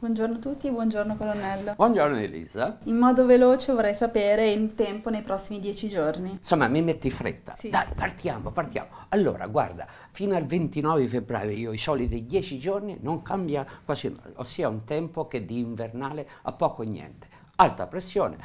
Buongiorno a tutti, buongiorno colonnello. Buongiorno Elisa. In modo veloce vorrei sapere il tempo nei prossimi dieci giorni. Insomma, mi metti fretta. Sì. Dai, partiamo, partiamo. Allora, guarda, fino al 29 febbraio io i soliti dieci giorni non cambia quasi nulla, ossia un tempo che di invernale a poco niente. Alta pressione,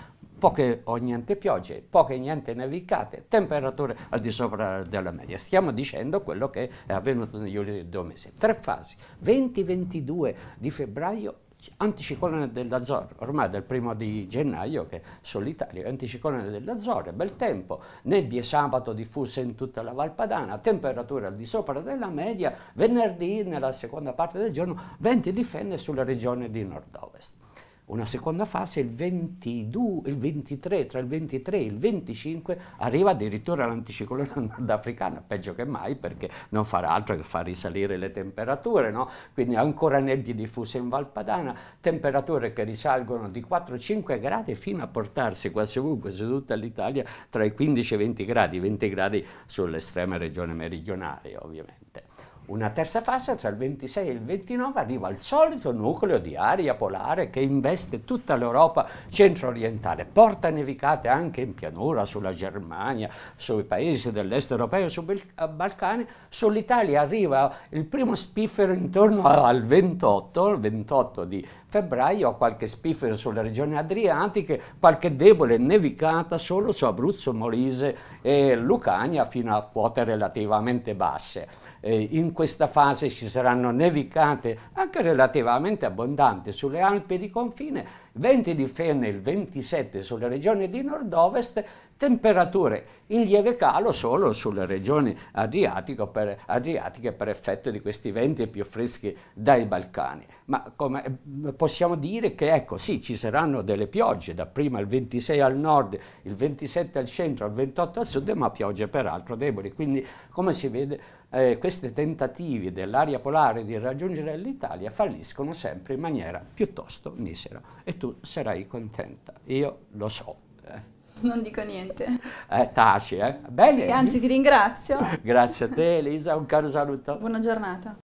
poche o niente piogge, poche o niente nevicate, temperature al di sopra della media. Stiamo dicendo quello che è avvenuto negli ultimi due mesi. Tre fasi, 20-22 di febbraio anticiclone dell'Azzorre, ormai dal primo di gennaio che solitario, anticiclone dell'Azzorre, bel tempo, nebbie sabato diffuse in tutta la Valpadana, temperature al di sopra della media, venerdì nella seconda parte del giorno venti di fenne sulla regione di nord-ovest. Una seconda fase il, 22, il 23, tra il 23 e il 25 arriva addirittura l'anticiclone nordafricano, peggio che mai perché non farà altro che far risalire le temperature, no? quindi ancora nebbie diffuse in Valpadana, temperature che risalgono di 4-5 gradi fino a portarsi quasi ovunque su tutta l'Italia tra i 15 e i 20 gradi, 20 gradi sull'estrema regione meridionale ovviamente. Una terza fascia tra il 26 e il 29 arriva al solito nucleo di aria polare che investe tutta l'Europa centro-orientale, porta nevicate anche in pianura, sulla Germania, sui paesi dell'est europeo, sui eh, Balcani, sull'Italia arriva il primo spiffero intorno al 28, il 28 di febbraio, qualche spiffero sulle regioni adriatiche, qualche debole nevicata solo su Abruzzo, Molise e Lucania fino a quote relativamente basse. Eh, in questa fase ci saranno nevicate anche relativamente abbondanti sulle Alpi di confine, venti di fene il 27 sulle regioni di nord-ovest, temperature in lieve calo solo sulle regioni adriatiche per, adriatiche per effetto di questi venti più freschi dai Balcani. Ma come, possiamo dire che ecco, sì, ci saranno delle piogge, da prima il 26 al nord, il 27 al centro, il 28 al sud, ma piogge peraltro deboli. Quindi come si vede eh, queste tentazioni tentativi dell'area polare di raggiungere l'Italia falliscono sempre in maniera piuttosto misera e tu sarai contenta, io lo so. Eh. Non dico niente. Eh, taci, eh? Bene. Anzi, ti ringrazio. Grazie a te, Elisa, un caro saluto. Buona giornata.